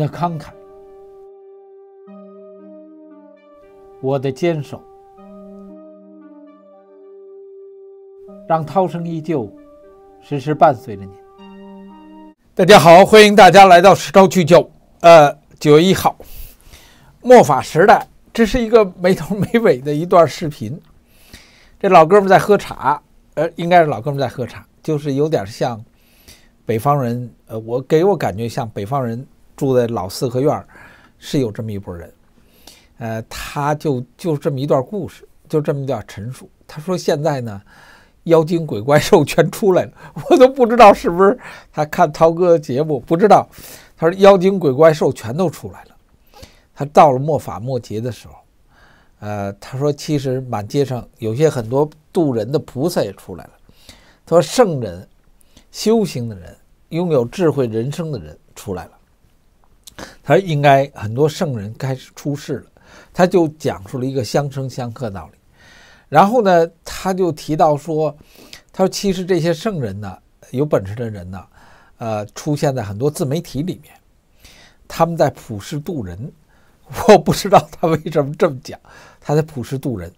的慷慨，我的坚守，让涛声依旧，时时伴随着你。大家好，欢迎大家来到石涛聚焦。呃，九月一号，末法时代，这是一个没头没尾的一段视频。这老哥们在喝茶，呃，应该是老哥们在喝茶，就是有点像北方人。呃，我给我感觉像北方人。住在老四合院儿，是有这么一波人，呃，他就就这么一段故事，就这么一段陈述。他说现在呢，妖精、鬼怪、兽全出来了，我都不知道是不是他看涛哥节目不知道。他说妖精、鬼怪、兽全都出来了。他到了末法末劫的时候，呃，他说其实满街上有些很多渡人的菩萨也出来了。他说圣人、修行的人、拥有智慧人生的人出来了。他应该很多圣人开始出世了，他就讲述了一个相生相克道理。然后呢，他就提到说，他说其实这些圣人呢，有本事的人呢，呃，出现在很多自媒体里面，他们在普世渡人。我不知道他为什么这么讲，他在普世渡人，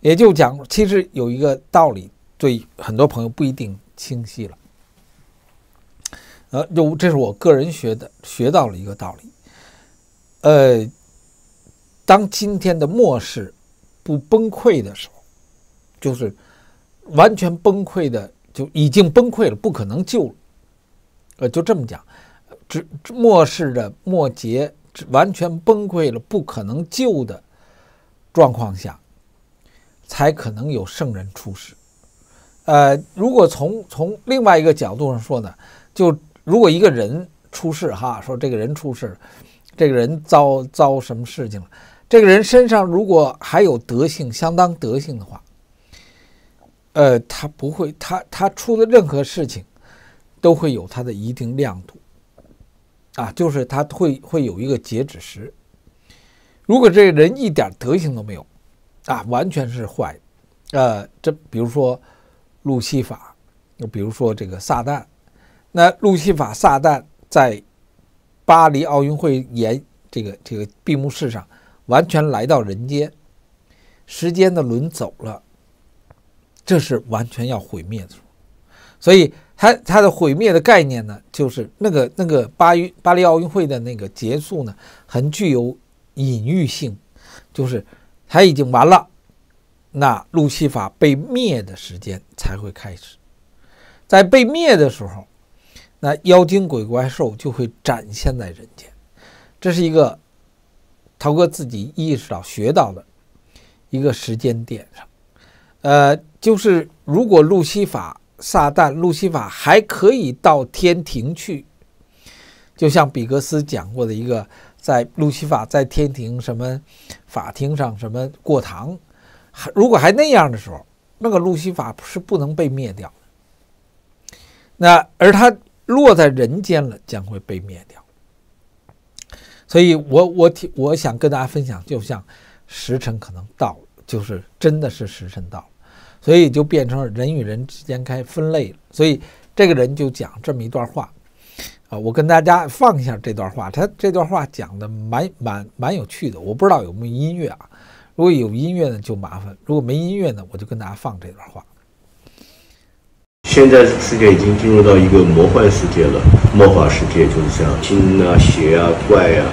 也就讲其实有一个道理，对很多朋友不一定清晰了。呃，就这是我个人学的，学到了一个道理。呃，当今天的末世不崩溃的时候，就是完全崩溃的，就已经崩溃了，不可能救。呃，就这么讲，只末世的末节完全崩溃了，不可能救的状况下，才可能有圣人出世。呃，如果从从另外一个角度上说呢，就。如果一个人出事，哈，说这个人出事，这个人遭遭什么事情了？这个人身上如果还有德性，相当德性的话，呃，他不会，他他出的任何事情，都会有他的一定亮度，啊，就是他会会有一个截止时。如果这个人一点德性都没有，啊，完全是坏，呃，这比如说路西法，又比如说这个撒旦。那路西法、撒旦在巴黎奥运会演这个这个闭幕式上，完全来到人间，时间的轮走了，这是完全要毁灭的所以，他他的毁灭的概念呢，就是那个那个巴黎巴黎奥运会的那个结束呢，很具有隐喻性，就是他已经完了，那路西法被灭的时间才会开始，在被灭的时候。那妖精鬼怪兽就会展现在人间，这是一个涛哥自己意识到学到的一个时间点上，呃，就是如果路西法、撒旦、路西法还可以到天庭去，就像比格斯讲过的一个，在路西法在天庭什么法庭上什么过堂，还如果还那样的时候，那个路西法是不能被灭掉的。那而他。落在人间了，将会被灭掉。所以，我我提我想跟大家分享，就像时辰可能到了，就是真的是时辰到了，所以就变成了人与人之间开分类了。所以，这个人就讲这么一段话啊，我跟大家放一下这段话。他这段话讲的蛮蛮蛮有趣的，我不知道有没有音乐啊？如果有音乐呢，就麻烦；如果没音乐呢，我就跟大家放这段话。现在世界已经进入到一个魔幻世界了，魔法世界就是像精啊、邪啊、怪啊、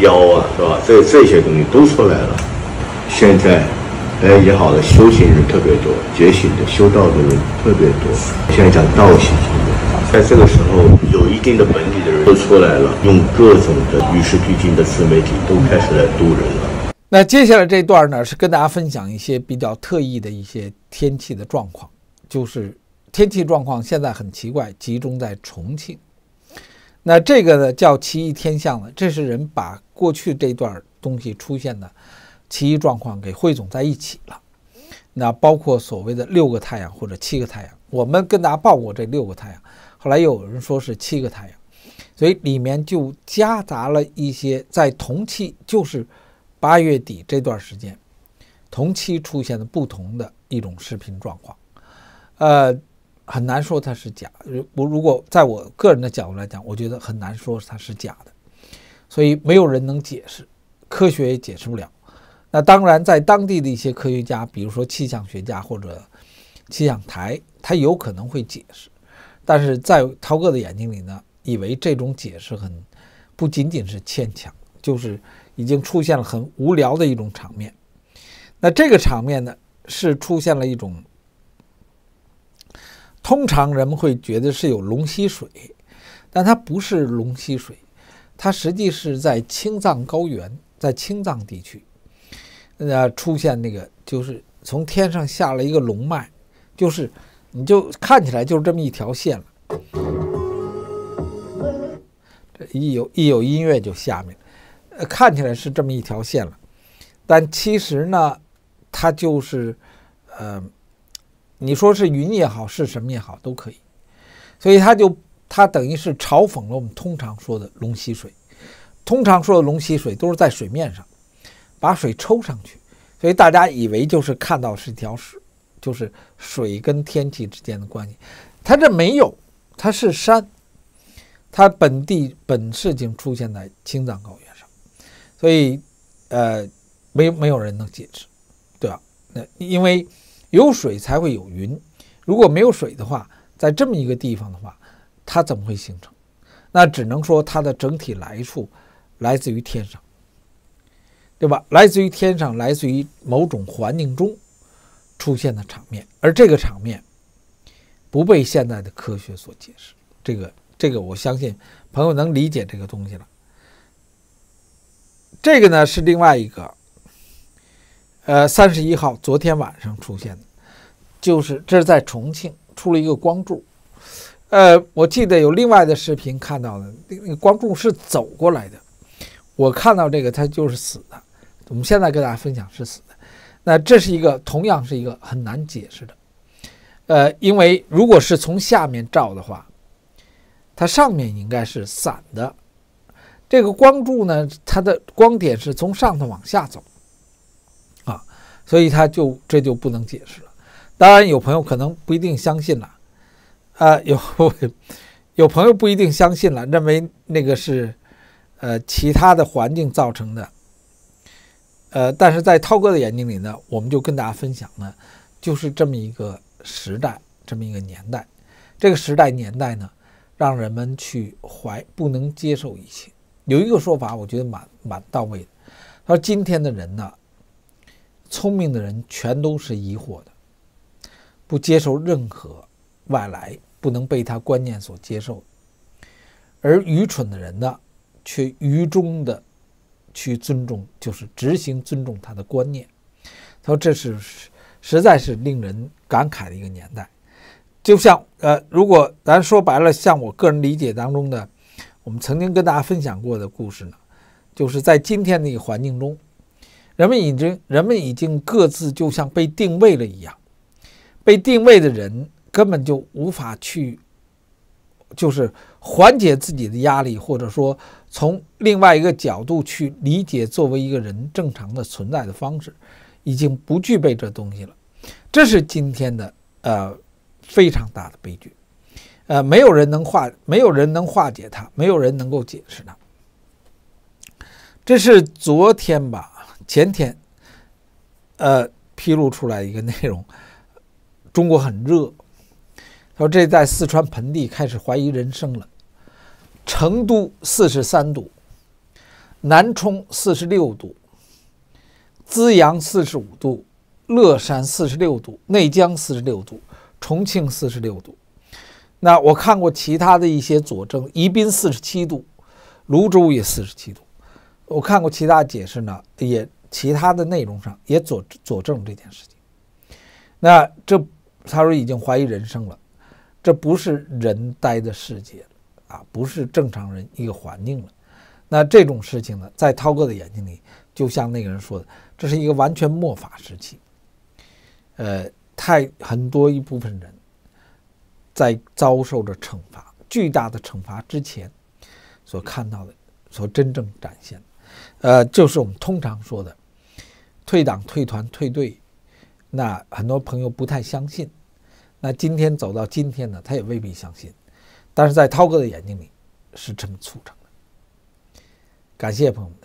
妖啊，是吧？这这些东西都出来了。现在，哎也好了，修行人特别多，觉醒的、修道的人特别多。现在讲道行，在这个时候，有一定的本领的人都出来了，用各种的与时俱进的自媒体都开始来渡人了。那接下来这段呢，是跟大家分享一些比较特异的一些天气的状况，就是。天气状况现在很奇怪，集中在重庆。那这个呢叫奇异天象了，这是人把过去这段东西出现的奇异状况给汇总在一起了。那包括所谓的六个太阳或者七个太阳，我们跟大家报过这六个太阳，后来又有人说是七个太阳，所以里面就夹杂了一些在同期，就是八月底这段时间同期出现的不同的一种视频状况，呃。很难说它是假。我如果在我个人的角度来讲，我觉得很难说它是假的。所以没有人能解释，科学也解释不了。那当然，在当地的一些科学家，比如说气象学家或者气象台，他有可能会解释。但是在涛哥的眼睛里呢，以为这种解释很不仅仅是牵强，就是已经出现了很无聊的一种场面。那这个场面呢，是出现了一种。通常人们会觉得是有龙吸水，但它不是龙吸水，它实际是在青藏高原，在青藏地区，呃，出现那个就是从天上下了一个龙脉，就是你就看起来就是这么一条线了。这一有一有音乐就下面，呃，看起来是这么一条线了，但其实呢，它就是，嗯。你说是云也好，是什么也好，都可以。所以它就它等于是嘲讽了我们通常说的龙吸水。通常说的龙吸水都是在水面上把水抽上去，所以大家以为就是看到是一条水，就是水跟天气之间的关系。它这没有，它是山，它本地本事情出现在青藏高原上，所以呃，没没有人能解释，对吧？那因为。有水才会有云，如果没有水的话，在这么一个地方的话，它怎么会形成？那只能说它的整体来处来自于天上，对吧？来自于天上，来自于某种环境中出现的场面，而这个场面不被现在的科学所解释。这个，这个我相信朋友能理解这个东西了。这个呢是另外一个。呃，三十一号昨天晚上出现的，就是这是在重庆出了一个光柱。呃，我记得有另外的视频看到的，那个光柱是走过来的。我看到这个它就是死的。我们现在跟大家分享是死的。那这是一个同样是一个很难解释的。呃，因为如果是从下面照的话，它上面应该是散的。这个光柱呢，它的光点是从上头往下走。所以他就这就不能解释了。当然，有朋友可能不一定相信了，啊，有 有朋友不一定相信了，认为那个是，呃，其他的环境造成的。呃，但是在涛哥的眼睛里呢，我们就跟大家分享呢，就是这么一个时代，这么一个年代，这个时代年代呢，让人们去怀不能接受一切。有一个说法，我觉得蛮蛮到位的。他说，今天的人呢。聪明的人全都是疑惑的，不接受任何外来不能被他观念所接受而愚蠢的人呢，却愚忠的去尊重，就是执行尊重他的观念。他说：“这是实实在是令人感慨的一个年代。”就像呃，如果咱说白了，像我个人理解当中的，我们曾经跟大家分享过的故事呢，就是在今天那个环境中。人们已经，人们已经各自就像被定位了一样，被定位的人根本就无法去，就是缓解自己的压力，或者说从另外一个角度去理解作为一个人正常的存在的方式，已经不具备这东西了。这是今天的呃非常大的悲剧，呃，没有人能化，没有人能化解它，没有人能够解释它。这是昨天吧。前天，呃，披露出来一个内容，中国很热，说这在四川盆地开始怀疑人生了。成都四十三度，南充四十六度，资阳四十五度，乐山四十六度，内江四十六度，重庆四十六度。那我看过其他的一些佐证，宜宾四十七度，泸州也四十七度。我看过其他解释呢，也。其他的内容上也佐佐证这件事情。那这他说已经怀疑人生了，这不是人待的世界啊，不是正常人一个环境了。那这种事情呢，在涛哥的眼睛里，就像那个人说的，这是一个完全末法时期。呃，太很多一部分人在遭受着惩罚，巨大的惩罚之前所看到的，所真正展现，呃，就是我们通常说的。退党、退团、退队，那很多朋友不太相信。那今天走到今天呢，他也未必相信。但是在涛哥的眼睛里，是这么促成的。感谢朋友们。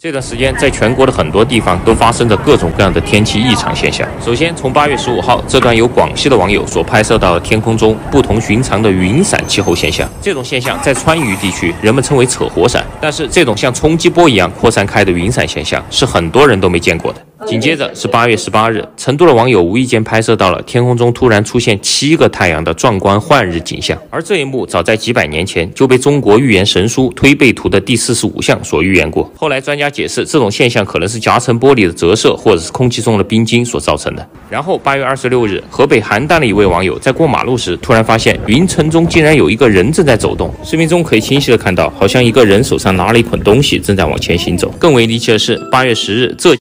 这段时间，在全国的很多地方都发生着各种各样的天气异常现象。首先，从八月十五号这段由广西的网友所拍摄到的天空中不同寻常的云散气候现象，这种现象在川渝地区人们称为扯火伞，但是这种像冲击波一样扩散开的云散现象，是很多人都没见过的。紧接着是八月十八日，成都的网友无意间拍摄到了天空中突然出现七个太阳的壮观幻日景象。而这一幕早在几百年前就被中国预言神书《推背图》的第四十五项所预言过。后来专家解释，这种现象可能是夹层玻璃的折射，或者是空气中的冰晶所造成的。然后八月二十六日，河北邯郸的一位网友在过马路时，突然发现云层中竟然有一个人正在走动。视频中可以清晰的看到，好像一个人手上拿了一捆东西，正在往前行走。更为离奇的是，八月十日，浙。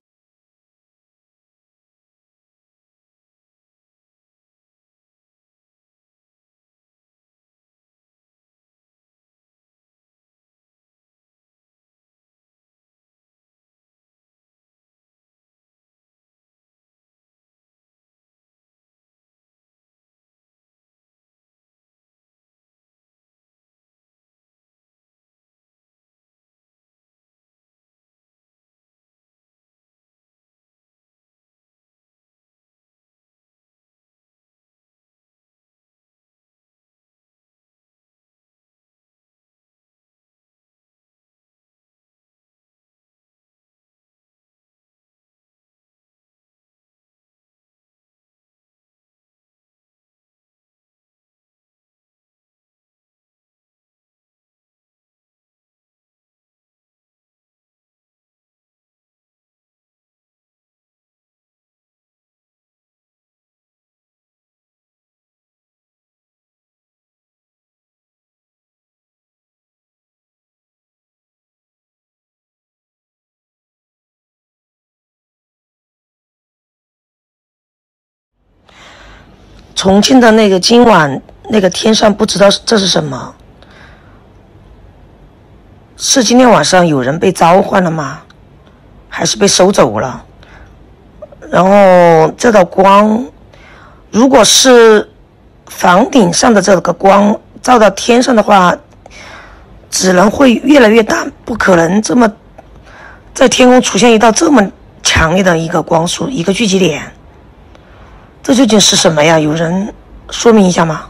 重庆的那个今晚，那个天上不知道这是什么，是今天晚上有人被召唤了吗？还是被收走了？然后这道光，如果是房顶上的这个光照到天上的话，只能会越来越淡，不可能这么在天空出现一道这么强烈的一个光束，一个聚集点。这究竟是什么呀？有人说明一下吗？